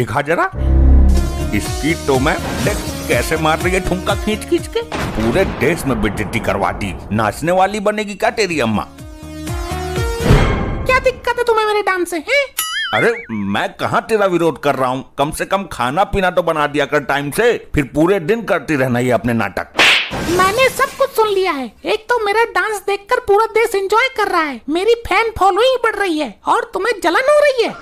दिखा जरा इसकी तो मैं देख कैसे मार रही है ठुमका खींच खींच के पूरे देश में बेजती करवा दी नाचने वाली बनेगी क्या तेरी अम्मा क्या दिक्कत है तुम्हें मेरे डांस से है अरे मैं कहाँ तेरा विरोध कर रहा हूँ कम से कम खाना पीना तो बना दिया कर टाइम से फिर पूरे दिन करती रहना ये अपने नाटक मैंने सब कुछ सुन लिया है एक तो मेरा डांस देखकर पूरा देश एंजॉय कर रहा है मेरी फैन फॉलोइंग बढ़ रही है और तुम्हें जलन हो रही है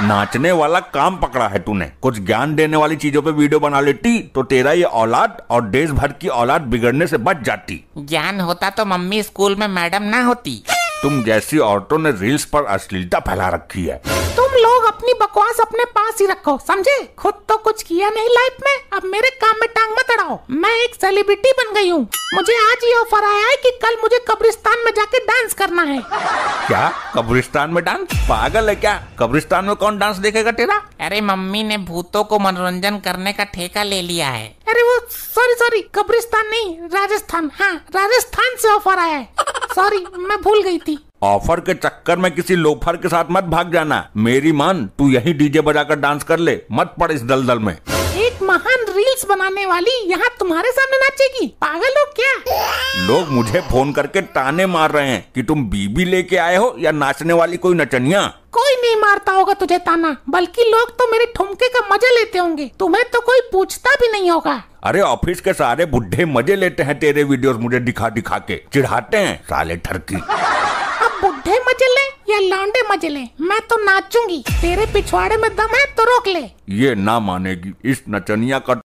नाचने वाला काम पकड़ा है तूने कुछ ज्ञान देने वाली चीजों पे वीडियो बना लेती तो तेरा ये औलाद और देश भर की औलाद बिगड़ने से बच जाती ज्ञान होता तो मम्मी स्कूल में मैडम ना होती तुम जैसी औरतों ने रील्स पर अश्लीलता फैला रखी है तुम लोग अपनी बकवास अपने पास ही रखो समझे खुद तो कुछ किया नहीं लाइफ में अब मेरे काम में टांग मत सेलिब्रिटी बन गई हूँ मुझे आज ये ऑफर आया है कि कल मुझे कब्रिस्तान में जाके डांस करना है क्या कब्रिस्तान में डांस पागल है क्या कब्रिस्तान में कौन डांस देखेगा तेरा अरे मम्मी ने भूतों को मनोरंजन करने का ठेका ले लिया है अरे वो सॉरी सॉरी कब्रिस्तान नहीं राजस्थान हाँ राजस्थान से ऑफर आया है सॉरी मैं भूल गई थी ऑफर के चक्कर में किसी लोफर के साथ मत भाग जाना मेरी मान तू यही डीजे बजाकर डांस कर ले मत पड़ इस दलदल में एक महान रील्स बनाने वाली यहाँ तुम्हारे सामने नाचेगी पागल हो क्या लोग मुझे फोन करके ताने मार रहे हैं कि तुम बीबी लेके आए हो या नाचने वाली कोई नचनिया कोई नहीं मारता होगा तुझे ताना बल्कि लोग तो मेरे ठुमके का मजा लेते होंगे तुम्हें तो कोई पूछता भी नहीं होगा अरे ऑफिस के सारे बुढ़े मजे लेते हैं तेरे वीडियोस मुझे दिखा दिखा के चिढ़ाते हैं साले ठरकी अब बुढ़े मजे ले लौंडे मजे ले मैं तो नाचूंगी तेरे पिछवाड़े में दम है तो रोक ले ये ना मानेगी इस नचनिया का